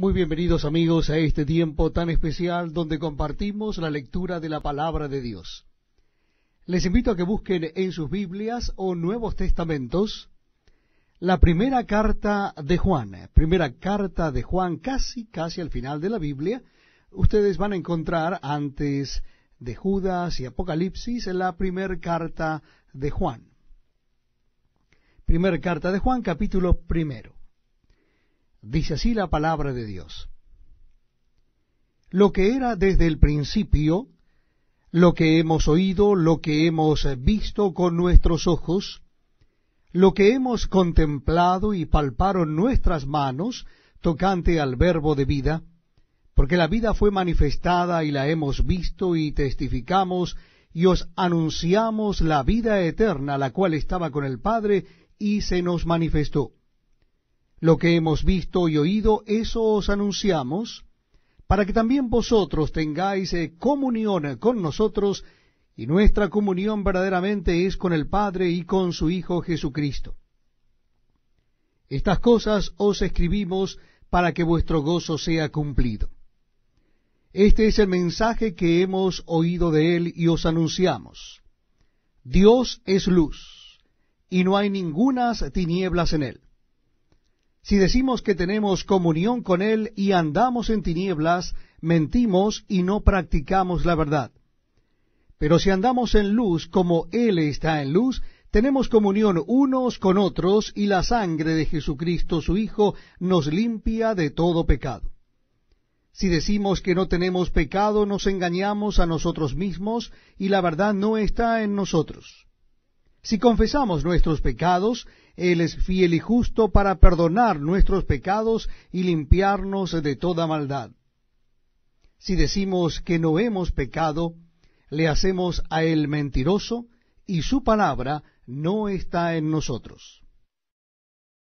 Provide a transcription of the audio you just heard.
Muy bienvenidos amigos a este tiempo tan especial donde compartimos la lectura de la palabra de Dios. Les invito a que busquen en sus Biblias o Nuevos Testamentos la primera carta de Juan, primera carta de Juan casi, casi al final de la Biblia. Ustedes van a encontrar antes de Judas y Apocalipsis la primera carta de Juan. Primera carta de Juan, capítulo primero. Dice así la palabra de Dios. Lo que era desde el principio, lo que hemos oído, lo que hemos visto con nuestros ojos, lo que hemos contemplado y palparon nuestras manos tocante al verbo de vida, porque la vida fue manifestada y la hemos visto y testificamos y os anunciamos la vida eterna, la cual estaba con el Padre y se nos manifestó lo que hemos visto y oído, eso os anunciamos, para que también vosotros tengáis eh, comunión con nosotros, y nuestra comunión verdaderamente es con el Padre y con su Hijo Jesucristo. Estas cosas os escribimos para que vuestro gozo sea cumplido. Este es el mensaje que hemos oído de él y os anunciamos. Dios es luz, y no hay ningunas tinieblas en él. Si decimos que tenemos comunión con Él y andamos en tinieblas, mentimos y no practicamos la verdad. Pero si andamos en luz como Él está en luz, tenemos comunión unos con otros y la sangre de Jesucristo su Hijo nos limpia de todo pecado. Si decimos que no tenemos pecado, nos engañamos a nosotros mismos y la verdad no está en nosotros. Si confesamos nuestros pecados, él es fiel y justo para perdonar nuestros pecados y limpiarnos de toda maldad. Si decimos que no hemos pecado, le hacemos a Él mentiroso, y su palabra no está en nosotros.